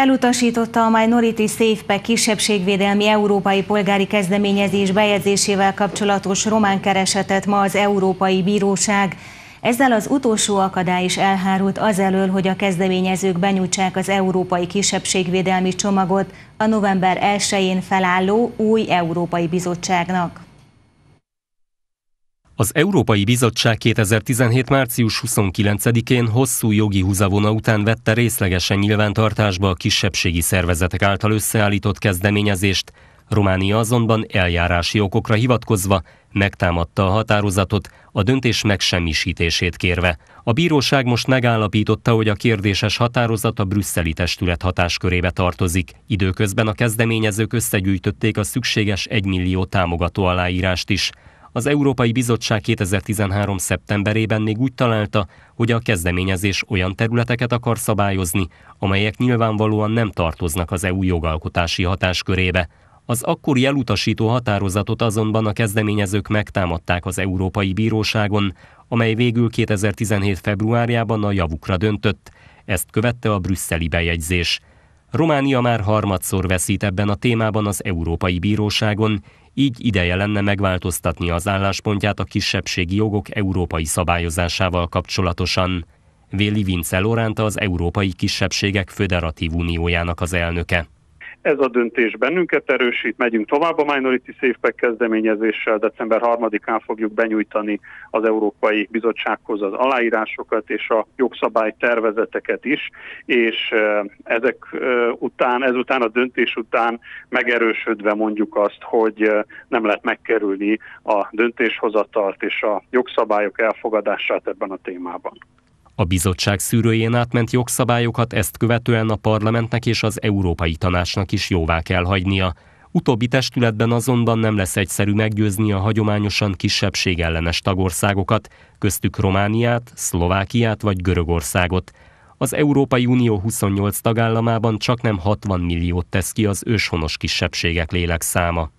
Elutasította a Minority safe Pack kisebbségvédelmi európai polgári kezdeményezés bejegyzésével kapcsolatos román keresetet ma az Európai Bíróság. Ezzel az utolsó akadály is elhárult azelől, hogy a kezdeményezők benyújtsák az európai kisebbségvédelmi csomagot a november 1-én felálló új Európai Bizottságnak. Az Európai Bizottság 2017. március 29-én hosszú jogi húzavona után vette részlegesen nyilvántartásba a kisebbségi szervezetek által összeállított kezdeményezést, Románia azonban eljárási okokra hivatkozva megtámadta a határozatot, a döntés megsemmisítését kérve. A bíróság most megállapította, hogy a kérdéses határozat a brüsszeli testület hatáskörébe tartozik. Időközben a kezdeményezők összegyűjtötték a szükséges 1 millió támogató aláírást is. Az Európai Bizottság 2013. szeptemberében még úgy találta, hogy a kezdeményezés olyan területeket akar szabályozni, amelyek nyilvánvalóan nem tartoznak az EU jogalkotási hatáskörébe. Az akkori elutasító határozatot azonban a kezdeményezők megtámadták az Európai Bíróságon, amely végül 2017. februárjában a javukra döntött. Ezt követte a brüsszeli bejegyzés. Románia már harmadszor veszít ebben a témában az Európai Bíróságon, így ideje lenne megváltoztatni az álláspontját a kisebbségi jogok európai szabályozásával kapcsolatosan, véli Vince Loránta az Európai Kisebbségek Föderatív Uniójának az elnöke. Ez a döntés bennünket erősít, megyünk tovább a Minority Safe Pack kezdeményezéssel, december 3-án fogjuk benyújtani az Európai Bizottsághoz az aláírásokat és a jogszabály tervezeteket is, és ezek után, ezután a döntés után megerősödve mondjuk azt, hogy nem lehet megkerülni a döntéshozatalt és a jogszabályok elfogadását ebben a témában. A bizottság szűrőjén átment jogszabályokat ezt követően a parlamentnek és az Európai Tanácsnak is jóvá kell hagynia. Utóbbi testületben azonban nem lesz egyszerű meggyőzni a hagyományosan kisebbségellenes tagországokat, köztük Romániát, Szlovákiát vagy Görögországot. Az Európai Unió 28 tagállamában csak nem 60 milliót tesz ki az őshonos kisebbségek lélekszáma.